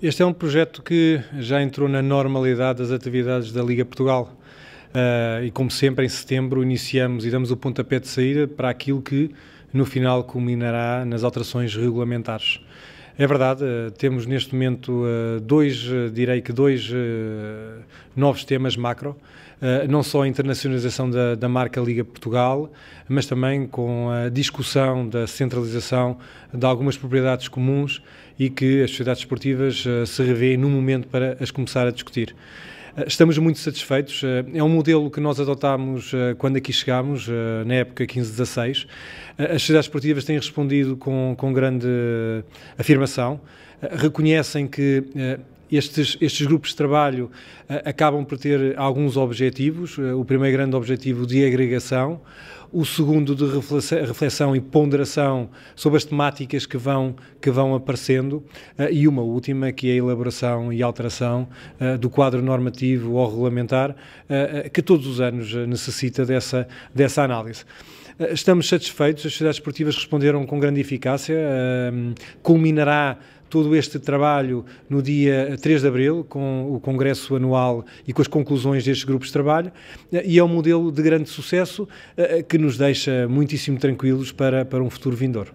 Este é um projeto que já entrou na normalidade das atividades da Liga Portugal. Uh, e como sempre, em setembro, iniciamos e damos o pontapé de saída para aquilo que no final culminará nas alterações regulamentares. É verdade, eh, temos neste momento eh, dois, eh, direi que dois novos temas macro, não só a internacionalização da, da marca Liga Portugal, mas também com a discussão da centralização de algumas propriedades comuns e que as sociedades esportivas se revêem no momento para as começar a discutir. Estamos muito satisfeitos. Eh, é um modelo que nós adotámos eh, quando aqui chegámos, eh, na época 15-16. As sociedades esportivas têm respondido com, com grande afirmação. Reconhecem que estes, estes grupos de trabalho eh, acabam por ter alguns objetivos. Eh, o primeiro grande objetivo de agregação, o segundo de reflexão e ponderação sobre as temáticas que vão, que vão aparecendo eh, e uma última que é a elaboração e alteração do quadro normativo ou regulamentar que todos os anos necessita dessa, dessa análise. Eh, estamos satisfeitos, as sociedades esportivas responderam com grande eficácia, ehm, culminará todo este trabalho no dia 3 eh, de abril, com o congresso anual e com as conclusões destes grupos de trabalho, eh, e é um modelo de grande sucesso que nos deixa muitíssimo tranquilos para, para um futuro vindouro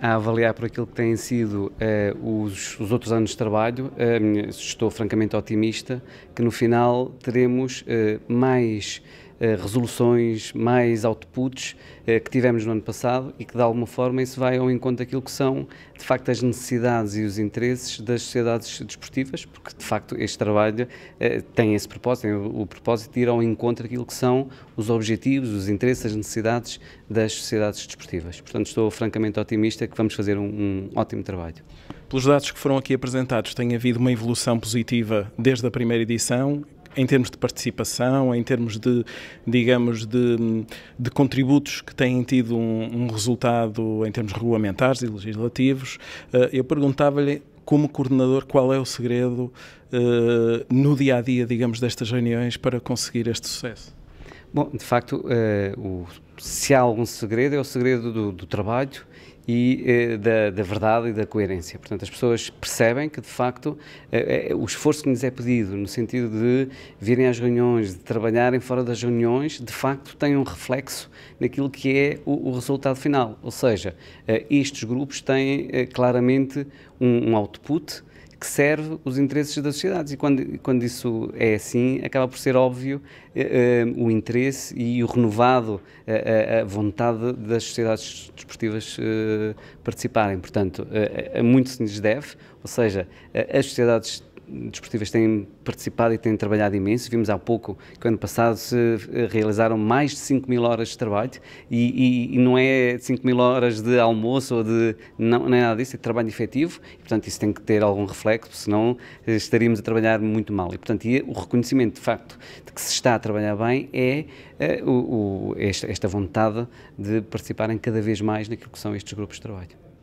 a avaliar por aquilo que têm sido eh, os, os, outros anos de trabalho, eh, estou francamente otimista que no final teremos eh, mais eh, resoluções, mais outputs eh, que tivemos no ano passado e que de alguma forma isso vai ao encontro daquilo que são de facto as necessidades e os interesses das sociedades desportivas, porque de facto este trabalho eh, tem esse propósito, tem o, propósito de ir ao encontro daquilo que são os objetivos, os interesses, as necessidades das sociedades desportivas. Portanto, estou francamente otimista que vamos fazer um, um ótimo trabalho. Pelos dados que foram aqui apresentados, tem havido uma evolução positiva desde a primeira edição em termos de participação, em termos de, digamos, de, de contributos que têm tido um, um, resultado em termos regulamentares e legislativos, eh, eu perguntava-lhe como coordenador, qual é o segredo uh, no dia a dia, digamos, destas reuniões para conseguir este sucesso? Bom, de facto, uh, o, se há algum segredo, é o segredo do, do trabalho, e eh, da, da, verdade e da coerência. Portanto, as pessoas percebem que, de facto, eh, eh, o esforço que lhes é pedido, no sentido de virem às reuniões, de trabalharem fora das reuniões, de facto tem um reflexo naquilo que é o, o resultado final. Ou seja, estes grupos têm claramente um, um output que serve os interesses das sociedades. E quando, quando isso é assim, acaba por ser óbvio eh, eh, o interesse e o renovado, eh, a vontade das sociedades desportivas participarem. Portanto, muito se lhes deve, ou seja, as sociedades desportivas têm participado e têm trabalhado imenso. Vimos há pouco que ano passado se eh, realizaram mais de 5 mil horas de trabalho e, e, e não é 5 mil horas de almoço ou de. Não, não é nada disso, é de trabalho efetivo e, portanto, isso tem que ter algum reflexo, senão eh, estaríamos a trabalhar muito mal. E, portanto, e o reconhecimento de facto de que se está a trabalhar bem é, é o, o, esta, esta vontade de participarem cada vez mais naquilo que são estes grupos de trabalho.